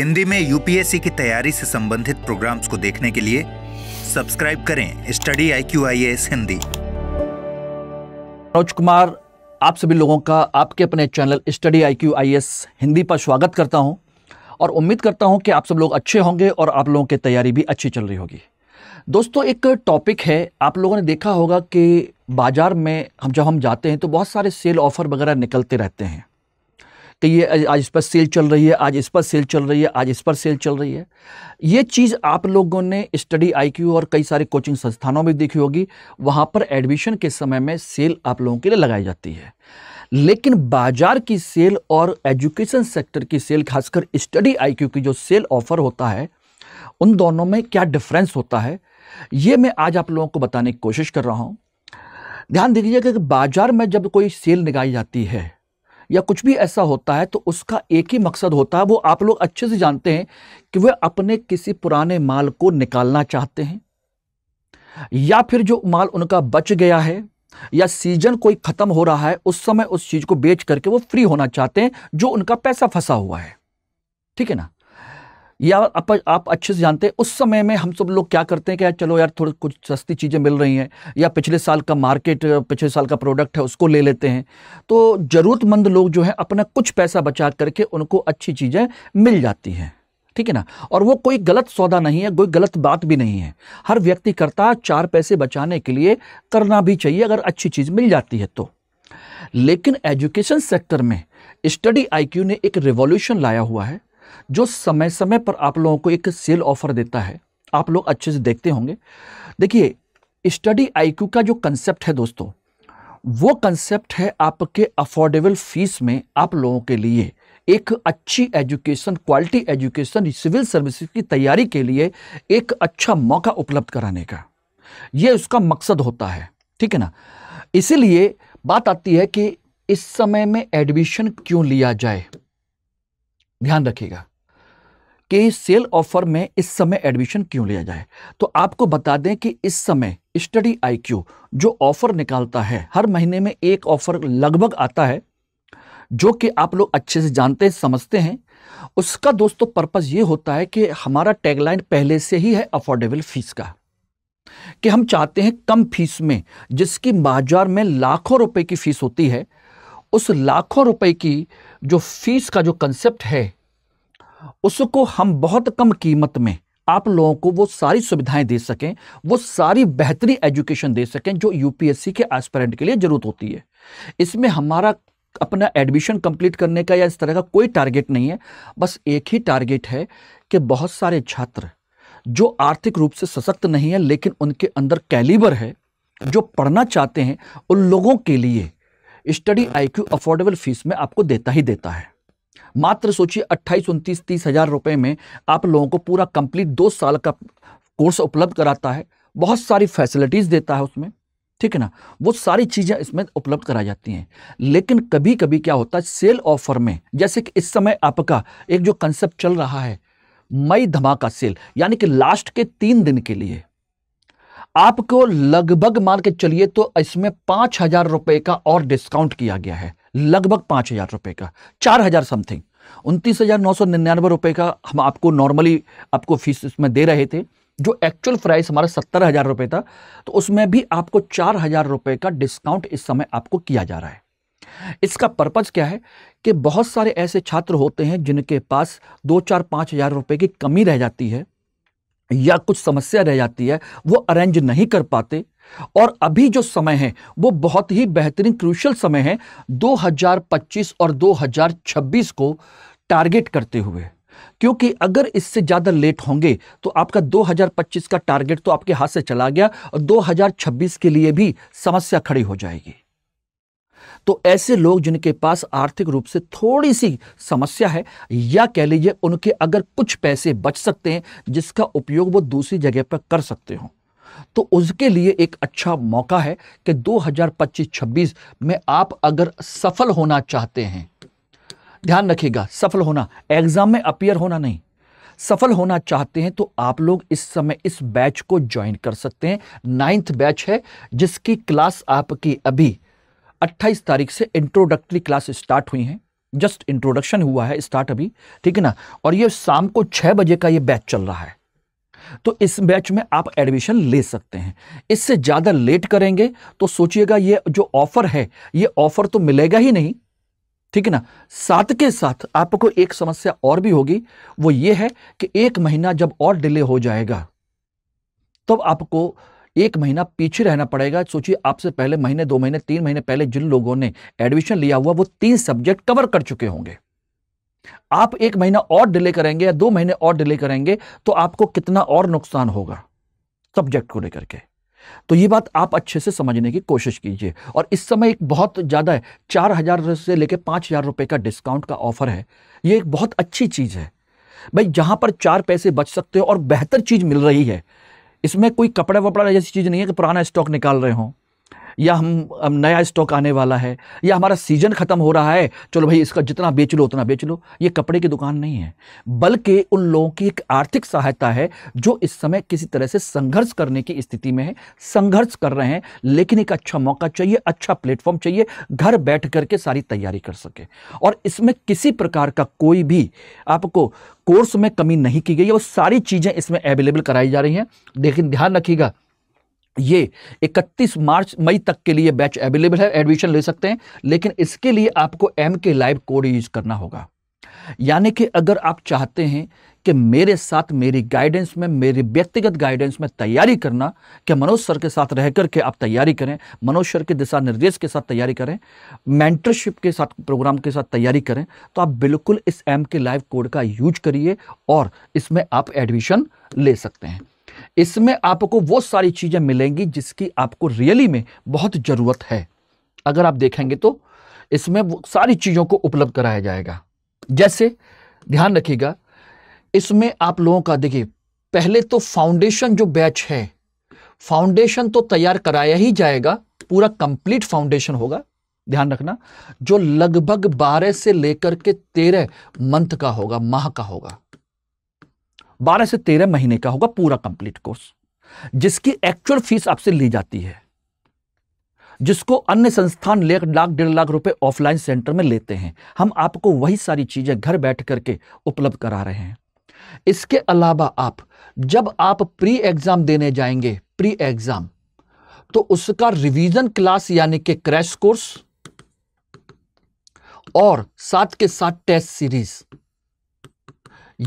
हिंदी में यूपीएससी की तैयारी से संबंधित प्रोग्राम्स को देखने के लिए सब्सक्राइब करें study I Q I S Hindi Manoj Kumar आप सभी लोगों का आपके अपने channel study I Q I S Hindi पर स्वागत करता हूं और उम्मीद करता हूं कि आप सब लोग अच्छे होंगे और आप लोगों की तैयारी भी अच्छी चल रही होगी दोस्तों एक टॉपिक है आप लोगों ने देखा होगा कि बाज़ार में हम जब हम जाते हैं तो बहुत सारे सेल ऑफ़र वगैरह निकलते रहते हैं कि ये आज इस पर सेल चल रही है आज इस पर सेल चल रही है आज इस पर सेल चल रही है ये चीज़ आप लोगों ने स्टडी आईक्यू और कई सारे कोचिंग संस्थानों में देखी होगी वहाँ पर एडमिशन के समय में सेल आप लोगों के लिए लगाई जाती है लेकिन बाजार की सेल और एजुकेशन सेक्टर की सेल खासकर स्टडी आईक्यू की जो सेल ऑफर होता है उन दोनों में क्या डिफरेंस होता है ये मैं आज आप लोगों को बताने की कोशिश कर रहा हूँ ध्यान दीजिएगा कि बाजार में जब कोई सेल निकाली जाती है या कुछ भी ऐसा होता है तो उसका एक ही मकसद होता है वो आप लोग अच्छे से जानते हैं कि वे अपने किसी पुराने माल को निकालना चाहते हैं या फिर जो माल उनका बच गया है या सीजन कोई ख़त्म हो रहा है उस समय उस चीज़ को बेच करके वो फ्री होना चाहते हैं जो उनका पैसा फंसा हुआ है ठीक है ना या आप, आप अच्छे से जानते हैं उस समय में हम सब लोग क्या करते हैं कि यार चलो यार थोड़ी कुछ सस्ती चीज़ें मिल रही हैं या पिछले साल का मार्केट पिछले साल का प्रोडक्ट है उसको ले लेते हैं तो ज़रूरतमंद लोग जो है अपना कुछ पैसा बचा करके उनको अच्छी चीज़ें मिल जाती हैं ठीक है ना और वो कोई गलत सौदा नहीं है कोई गलत बात भी नहीं है हर व्यक्ति करता चार पैसे बचाने के लिए करना भी चाहिए अगर अच्छी चीज़ मिल जाती है तो लेकिन एजुकेशन सेक्टर में स्टडी आईक्यू ने एक रिवॉल्यूशन लाया हुआ है जो समय समय पर आप लोगों को एक सेल ऑफर देता है आप लोग अच्छे से देखते होंगे देखिए स्टडी आईक्यू का जो कंसेप्ट है दोस्तों वो कंसेप्ट है आपके अफोर्डेबल फीस में आप लोगों के लिए एक अच्छी education quality education civil services की तैयारी के लिए एक अच्छा मौका उपलब्ध कराने का ये उसका मकसद होता है ठीक है ना इसीलिए बात आती है कि इस समय में एडमिशन क्यों लिया जाए ध्यान रखिएगा कि सेल ऑफर में इस समय एडमिशन क्यों लिया जाए तो आपको बता दें कि इस समय स्टडी आईक्यू जो ऑफर निकालता है हर महीने में एक ऑफर लगभग आता है जो कि आप लोग अच्छे से जानते हैं समझते हैं उसका दोस्तों पर्पस ये होता है कि हमारा टैगलाइन पहले से ही है अफोर्डेबल फीस का कि हम चाहते हैं कम फीस में जिसकी बाजार में लाखों रुपए की फीस होती है उस लाखों रुपए की जो फीस का जो कंसेप्ट है उसको हम बहुत कम कीमत में आप लोगों को वो सारी सुविधाएं दे सकें वो सारी बेहतरीन एजुकेशन दे सकें जो यूपीएससी के एस्पेरेंट के लिए ज़रूरत होती है इसमें हमारा अपना एडमिशन कंप्लीट करने का या इस तरह का कोई टारगेट नहीं है बस एक ही टारगेट है कि बहुत सारे छात्र जो आर्थिक रूप से सशक्त नहीं है लेकिन उनके अंदर कैलिबर है जो पढ़ना चाहते हैं उन लोगों के लिए स्टडी हाँ। आईक्यू अफोर्डेबल फीस में आपको देता ही देता है मात्र सोचिए अट्ठाईस उनतीस तीस हजार रुपये में आप लोगों को पूरा कंप्लीट दो साल का कोर्स उपलब्ध कराता है बहुत सारी फैसिलिटीज़ देता है उसमें ठीक है ना वो सारी चीज़ें इसमें उपलब्ध कराई जाती हैं लेकिन कभी कभी क्या होता है सेल ऑफर में जैसे कि इस समय आपका एक जो कंसेप्ट चल रहा है मई धमाका सेल यानी कि लास्ट के तीन दिन के लिए आपको लगभग मान के चलिए तो इसमें पांच हजार रुपए का और डिस्काउंट किया गया है लगभग पांच हजार रुपए का चार हजार समथिंग उनतीस हजार नौ सौ निन्यानवे रुपए का हम आपको नॉर्मली आपको फीस इसमें दे रहे थे जो एक्चुअल प्राइस हमारा सत्तर हजार रुपये था तो उसमें भी आपको चार हजार रुपये का डिस्काउंट इस समय आपको किया जा रहा है इसका पर्पज क्या है कि बहुत सारे ऐसे छात्र होते हैं जिनके पास दो चार पाँच हजार रुपये की कमी रह जाती है या कुछ समस्या रह जाती है वो अरेंज नहीं कर पाते और अभी जो समय है वो बहुत ही बेहतरीन क्रूशल समय है 2025 और 2026 को टारगेट करते हुए क्योंकि अगर इससे ज़्यादा लेट होंगे तो आपका 2025 का टारगेट तो आपके हाथ से चला गया और 2026 के लिए भी समस्या खड़ी हो जाएगी तो ऐसे लोग जिनके पास आर्थिक रूप से थोड़ी सी समस्या है या कह लीजिए उनके अगर कुछ पैसे बच सकते हैं जिसका उपयोग वो दूसरी जगह पर कर सकते हों तो उसके लिए एक अच्छा मौका है कि 2025-26 में आप अगर सफल होना चाहते हैं ध्यान रखिएगा सफल होना एग्ज़ाम में अपियर होना नहीं सफल होना चाहते हैं तो आप लोग इस समय इस बैच को ज्वाइन कर सकते हैं नाइन्थ बैच है जिसकी क्लास आपकी अभी 28 तारीख से इंट्रोडक्टरी क्लास स्टार्ट हुई हैं जस्ट इंट्रोडक्शन हुआ है स्टार्ट अभी ठीक है ना और ये शाम को छह बजे का ये बैच चल रहा है तो इस बैच में आप एडमिशन ले सकते हैं इससे ज़्यादा लेट करेंगे तो सोचिएगा ये जो ऑफ़र है ये ऑफ़र तो मिलेगा ही नहीं ठीक है ना साथ के साथ आपको एक समस्या और भी होगी वो ये है कि एक महीना जब और डिले हो जाएगा तब तो आपको एक महीना पीछे रहना पड़ेगा सोचिए आपसे पहले महीने दो महीने तीन महीने पहले जिन लोगों ने एडमिशन लिया हुआ वो तीन सब्जेक्ट कवर कर चुके होंगे आप एक महीना और डिले करेंगे या दो महीने और डिले करेंगे तो आपको कितना और नुकसान होगा सब्जेक्ट को लेकर के तो ये बात आप अच्छे से समझने की कोशिश कीजिए और इस समय एक बहुत ज़्यादा है चार हज़ार से लेकर पांच हज़ार रुपए का डिस्काउंट का ऑफर है ये एक बहुत अच्छी चीज़ है भाई जहां पर चार पैसे बच सकते हो और बेहतर चीज़ मिल रही है इसमें कोई कपड़ा वपड़ा जैसी चीज़ नहीं है कि पुराना स्टॉक निकाल रहे हों या हम, नया स्टॉक आने वाला है या हमारा सीजन ख़त्म हो रहा है चलो भाई इसका जितना बेच लो उतना बेच लो ये कपड़े की दुकान नहीं है बल्कि उन लोगों की एक आर्थिक सहायता है जो इस समय किसी तरह से संघर्ष करने की स्थिति में है संघर्ष कर रहे हैं लेकिन एक अच्छा मौका चाहिए अच्छा प्लेटफॉर्म चाहिए घर बैठ करके सारी तैयारी कर सके और इसमें किसी प्रकार का कोई भी आपको कोर्स में कमी नहीं की गई है वो सारी चीज़ें इसमें अवेलेबल कराई जा रही हैं लेकिन ध्यान रखिएगा ये 31 मार्च मई तक के लिए बैच अवेलेबल है एडमिशन ले सकते हैं लेकिन इसके लिए आपको एम के लाइव कोड यूज करना होगा यानी कि अगर आप चाहते हैं कि मेरे साथ मेरी गाइडेंस में मेरी व्यक्तिगत गाइडेंस में तैयारी करना कि मनोज सर के साथ रह कर के आप तैयारी करें मनोज सर के दिशा निर्देश के साथ तैयारी करें मेंटरशिप के साथ प्रोग्राम के साथ तैयारी करें तो आप बिल्कुल इस एम के लाइव कोड का यूज करिए और इसमें आप एडमिशन ले सकते हैं इसमें आपको वो सारी चीज़ें मिलेंगी जिसकी आपको रियली में बहुत ज़रूरत है अगर आप देखेंगे तो इसमें वो सारी चीज़ों को उपलब्ध कराया जाएगा जैसे ध्यान रखिएगा इसमें आप लोगों का देखिए पहले तो फाउंडेशन जो बैच है फाउंडेशन तो तैयार कराया ही जाएगा पूरा कंप्लीट फाउंडेशन होगा ध्यान रखना जो लगभग 12 से लेकर के 13 मंथ का होगा माह का होगा बारह से तेरह महीने का होगा पूरा कंप्लीट कोर्स जिसकी एक्चुअल फीस आपसे ली जाती है जिसको अन्य संस्थान लेख लाख डेढ़ लाख रुपए ऑफलाइन सेंटर में लेते हैं हम आपको वही सारी चीज़ें घर बैठ करके उपलब्ध करा रहे हैं इसके अलावा आप जब आप प्री एग्ज़ाम देने जाएंगे प्री एग्ज़ाम तो उसका रिवीजन क्लास यानी कि क्रैश कोर्स और साथ के साथ टेस्ट सीरीज़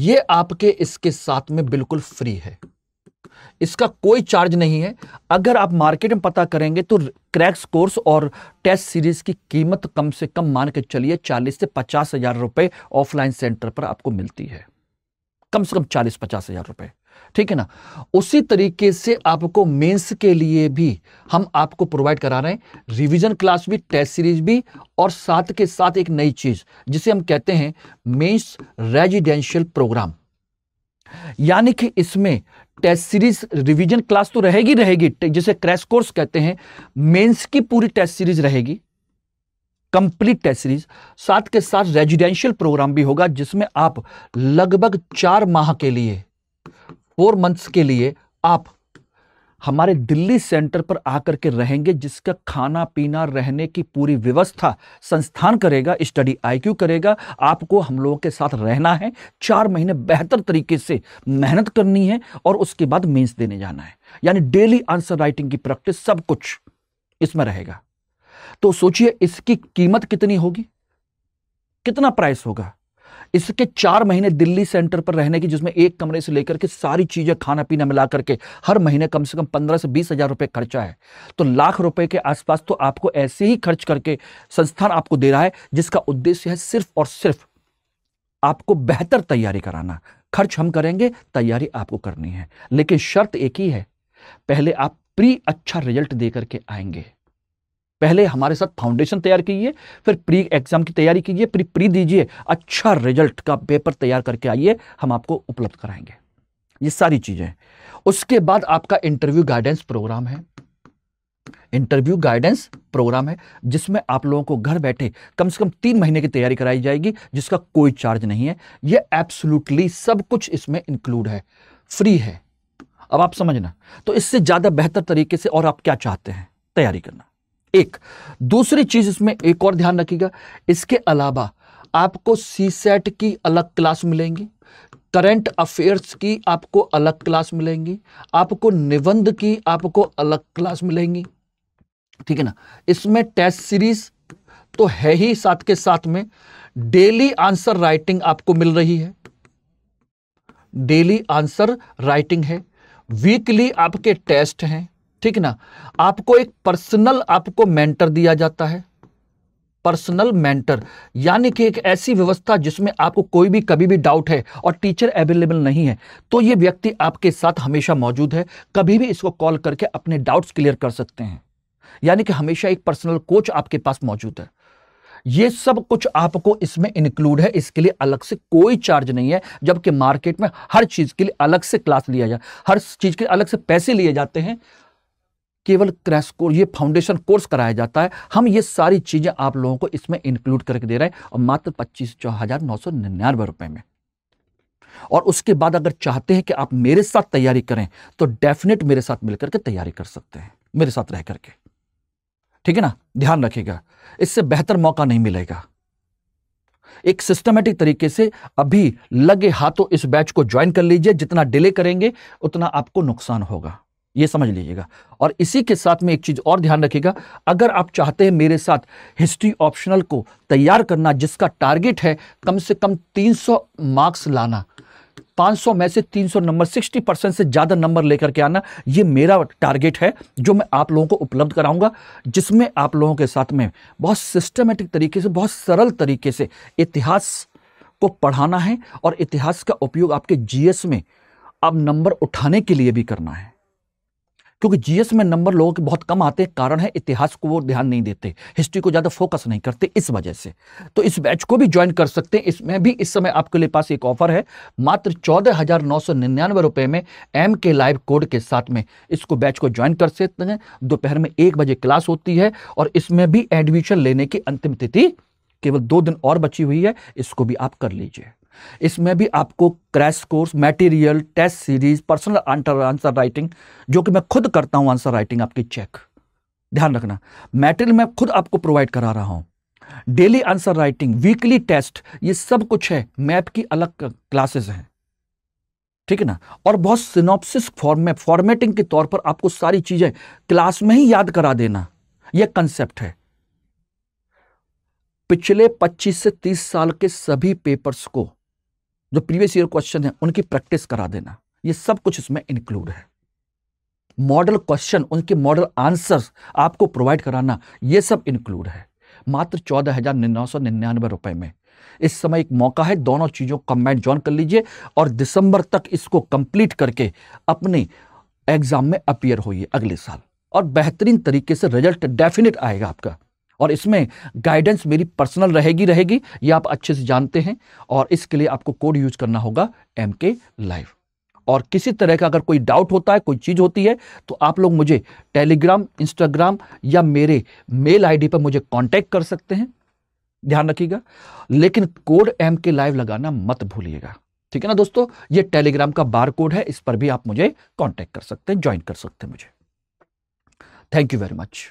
ये आपके इसके साथ में बिल्कुल फ्री है इसका कोई चार्ज नहीं है अगर आप मार्केट में पता करेंगे तो क्रैक्स कोर्स और टेस्ट सीरीज की कीमत कम से कम मान के चलिए चालीस से पचास हजार रुपए ऑफलाइन सेंटर पर आपको मिलती है कम से कम चालीस पचास हजार रुपए ठीक है ना उसी तरीके से आपको मेंस के लिए भी हम आपको प्रोवाइड करा रहे हैं रिवीजन क्लास भी टेस्ट सीरीज भी और साथ के साथ एक नई चीज जिसे हम कहते हैं मेंस रेजिडेंशियल प्रोग्राम यानी कि इसमें टेस्ट सीरीज रिवीजन क्लास तो रहेगी रहेगी जिसे क्रैश कोर्स कहते हैं मेंस की पूरी टेस्ट सीरीज रहेगी कंप्लीट टेस्ट सीरीज साथ के साथ रेजिडेंशियल प्रोग्राम भी होगा जिसमें आप लगभग चार माह के लिए फोर मंथ्स के लिए आप हमारे दिल्ली सेंटर पर आकर के रहेंगे जिसका खाना पीना रहने की पूरी व्यवस्था संस्थान करेगा स्टडी आईक्यू करेगा आपको हम लोगों के साथ रहना है चार महीने बेहतर तरीके से मेहनत करनी है और उसके बाद मेंस देने जाना है यानी डेली आंसर राइटिंग की प्रैक्टिस सब कुछ इसमें रहेगा तो सोचिए इसकी कीमत कितनी होगी कितना प्राइस होगा इसके चार महीने दिल्ली सेंटर पर रहने की जिसमें एक कमरे से लेकर के सारी चीज़ें खाना पीना मिला करके हर महीने कम से कम पंद्रह से बीस हज़ार रुपये खर्चा है तो लाख रुपए के आसपास तो आपको ऐसे ही खर्च करके संस्थान आपको दे रहा है जिसका उद्देश्य है सिर्फ और सिर्फ आपको बेहतर तैयारी कराना खर्च हम करेंगे तैयारी आपको करनी है लेकिन शर्त एक ही है पहले आप प्री अच्छा रिजल्ट देकर के आएंगे पहले हमारे साथ फाउंडेशन तैयार कीजिए फिर प्री एग्जाम की तैयारी कीजिए प्री प्री दीजिए अच्छा रिजल्ट का पेपर तैयार करके आइए हम आपको उपलब्ध कराएंगे ये सारी चीज़ें उसके बाद आपका इंटरव्यू गाइडेंस प्रोग्राम है इंटरव्यू गाइडेंस प्रोग्राम है जिसमें आप लोगों को घर बैठे कम से कम तीन महीने की तैयारी कराई जाएगी जिसका कोई चार्ज नहीं है यह एब्सोल्युटली सब कुछ इसमें इंक्लूड है फ्री है अब आप समझना तो इससे ज़्यादा बेहतर तरीके से और आप क्या चाहते हैं तैयारी करना एक दूसरी चीज इसमें एक और ध्यान रखिएगा इसके अलावा आपको सी सेट की अलग क्लास मिलेंगी करंट अफेयर्स की आपको अलग क्लास मिलेंगी आपको निबंध की आपको अलग क्लास मिलेंगी ठीक है ना इसमें टेस्ट सीरीज तो है ही साथ के साथ में डेली आंसर राइटिंग आपको मिल रही है डेली आंसर राइटिंग है वीकली आपके टेस्ट हैं ठीक ना आपको एक पर्सनल आपको मेंटर दिया जाता है पर्सनल मेंटर यानी कि एक ऐसी व्यवस्था जिसमें आपको कोई भी कभी भी डाउट है और टीचर अवेलेबल नहीं है तो ये व्यक्ति आपके साथ हमेशा मौजूद है कभी भी इसको कॉल करके अपने डाउट्स क्लियर कर सकते हैं यानी कि हमेशा एक पर्सनल कोच आपके पास मौजूद है ये सब कुछ आपको इसमें इंक्लूड है इसके लिए अलग से कोई चार्ज नहीं है जबकि मार्केट में हर चीज़ के लिए अलग से क्लास लिया जाए हर चीज़ के अलग से पैसे लिए जाते हैं केवल क्रैश कोर्स ये फाउंडेशन कोर्स कराया जाता है हम ये सारी चीज़ें आप लोगों को इसमें इंक्लूड करके दे रहे हैं और मात्र पच्चीस हजार नौ सौ निन्यानवे रुपए में और उसके बाद अगर चाहते हैं कि आप मेरे साथ तैयारी करें तो डेफिनेट मेरे साथ मिलकर के तैयारी कर सकते हैं मेरे साथ रह करके ठीक है ना ध्यान रखिएगा इससे बेहतर मौका नहीं मिलेगा एक सिस्टमेटिक तरीके से अभी लगे हाथों इस बैच को ज्वाइन कर लीजिए जितना डिले करेंगे उतना आपको नुकसान होगा ये समझ लीजिएगा और इसी के साथ में एक चीज़ और ध्यान रखिएगा अगर आप चाहते हैं मेरे साथ हिस्ट्री ऑप्शनल को तैयार करना जिसका टारगेट है कम से कम 300 मार्क्स लाना 500 में से 300 नंबर 60 परसेंट से ज़्यादा नंबर लेकर के आना ये मेरा टारगेट है जो मैं आप लोगों को उपलब्ध कराऊंगा जिसमें आप लोगों के साथ में बहुत सिस्टमेटिक तरीके से बहुत सरल तरीके से इतिहास को पढ़ाना है और इतिहास का उपयोग आपके जीएस में आप नंबर उठाने के लिए भी करना है क्योंकि जीएस में नंबर लोगों के बहुत कम आते हैं कारण है इतिहास को वो ध्यान नहीं देते हिस्ट्री को ज़्यादा फोकस नहीं करते इस वजह से तो इस बैच को भी ज्वाइन कर सकते हैं इसमें भी इस समय आपके लिए पास एक ऑफर है मात्र चौदह हज़ार नौ सौ निन्यानवे रुपये में एम के लाइव कोड के साथ में इसको बैच को ज्वाइन कर सकते हैं दोपहर में एक बजे क्लास होती है और इसमें भी एडमिशन लेने की अंतिम तिथि केवल दो दिन और बची हुई है इसको भी आप कर लीजिए इसमें भी आपको crash course material test series personal answer answer writing जो कि मैं खुद करता हूं आंसर राइटिंग आपकी चेक ध्यान रखना मेटेरियल मैं खुद आपको प्रोवाइड करा रहा हूं daily answer writing weekly test ये सब कुछ है मैप की अलग क्लासेस हैं ठीक है ना और बहुत सिनोप्सिस फॉर्म में फॉर्मेटिंग के तौर पर आपको सारी चीजें क्लास में ही याद करा देना यह कंसेप्ट है पिछले 25 से 30 साल के सभी पेपर्स को जो प्रीवियस ईयर क्वेश्चन है उनकी प्रैक्टिस करा देना ये सब कुछ इसमें इंक्लूड है मॉडल क्वेश्चन उनके मॉडल आंसर्स आपको प्रोवाइड कराना ये सब इंक्लूड है मात्र चौदह हज़ार नौ सौ निन्यानवे रुपए में इस समय एक मौका है दोनों चीज़ों को कंबाइंड ज्वाइन कर लीजिए और दिसंबर तक इसको कंप्लीट करके अपने एग्ज़ाम में अपियर होइए अगले साल और बेहतरीन तरीके से रिजल्ट डेफिनेट आएगा आपका और इसमें गाइडेंस मेरी पर्सनल रहेगी रहेगी ये आप अच्छे से जानते हैं और इसके लिए आपको कोड यूज करना होगा एम के लाइव और किसी तरह का अगर कोई डाउट होता है कोई चीज़ होती है तो आप लोग मुझे टेलीग्राम इंस्टाग्राम या मेरे मेल आईडी पर मुझे कांटेक्ट कर सकते हैं ध्यान रखिएगा लेकिन कोड एम के लाइव लगाना मत भूलिएगा ठीक है ना दोस्तों ये टेलीग्राम का बार कोड है इस पर भी आप मुझे कांटेक्ट कर सकते हैं ज्वाइन कर सकते हैं मुझे थैंक यू वेरी मच